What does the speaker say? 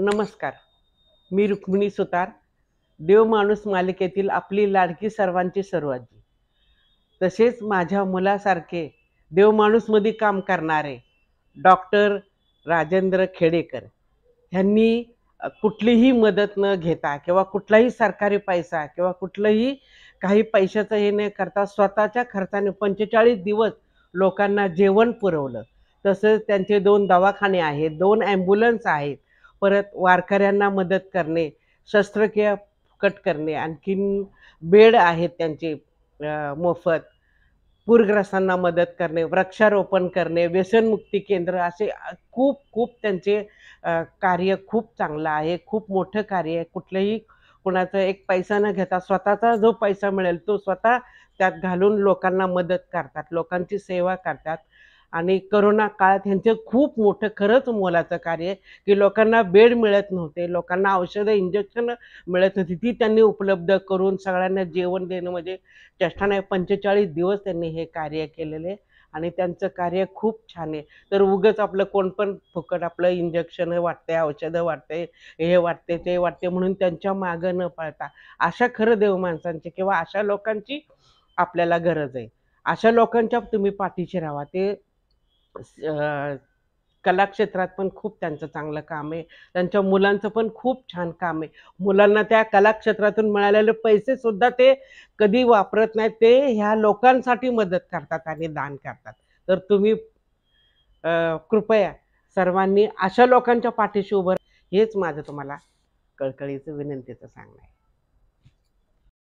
नमस्कार मी रुक्मिणी सुतार देव माणूस मालिकेतील आपली लाडकी सर्वांची जी तसेच माझ्या मुलासारखे देव माणूसमध्ये काम करणारे डॉक्टर राजेंद्र खेडेकर ह्यांनी कुठलीही मदत न घेता किंवा कुठलाही सरकारी पैसा किंवा कुठलंही काही पैशाचं हे न करता स्वतःच्या खर्चाने पंचेचाळीस दिवस लोकांना जेवण पुरवलं तसंच त्यांचे दोन दवाखाने आहेत दोन ॲम्ब्युलन्स आहेत परत वारकऱ्यांना मदत करणे शस्त्रक्रिया फुकट करणे आणखीन बेड आहेत त्यांचे मोफत पूरग्रस्तांना मदत करणे वृक्षारोपण करणे व्यसनमुक्ती केंद्र असे खूप खूप त्यांचे कार्य खूप चांगलं आहे खूप मोठं कार्य आहे कुठलंही कोणाचा एक पैसा न घेता स्वतःचा जो पैसा मिळेल तो स्वतः त्यात घालून लोकांना मदत करतात लोकांची सेवा करतात आणि करोना काळात ह्यांचं खूप मोठं खरंच मोलाचं कार्य की लोकांना बेड मिळत नव्हते लोकांना औषधं इंजेक्शन मिळत नव्हती ती त्यांनी उपलब्ध करून सगळ्यांना जेवण देणं म्हणजे नाही पंचेचाळीस दिवस त्यांनी हे कार्य केलेले आणि त्यांचं कार्य खूप छान आहे तर उगच आपलं कोण पण फुकट आपलं इंजेक्शन वाटते औषधं वाटते हे वाटते ते वाटते म्हणून त्यांच्या मागं न पाळता अशा खरं देव माणसांची किंवा अशा लोकांची आपल्याला गरज आहे अशा लोकांच्या तुम्ही पाठीशी राहा ते कलाक्षेत्रात पण खूप त्यांचं चांगलं काम आहे त्यांच्या मुलांचं पण खूप छान काम आहे मुलांना त्या कलाक्षेत्रातून मिळालेले पैसेसुद्धा ते कधी वापरत नाहीत ते ह्या लोकांसाठी मदत करतात आणि दान करतात तर तुम्ही कृपया सर्वांनी अशा लोकांच्या पाठीशी उभं हेच माझं तुम्हाला कळकळीचं विनंतीचं सांगणं आहे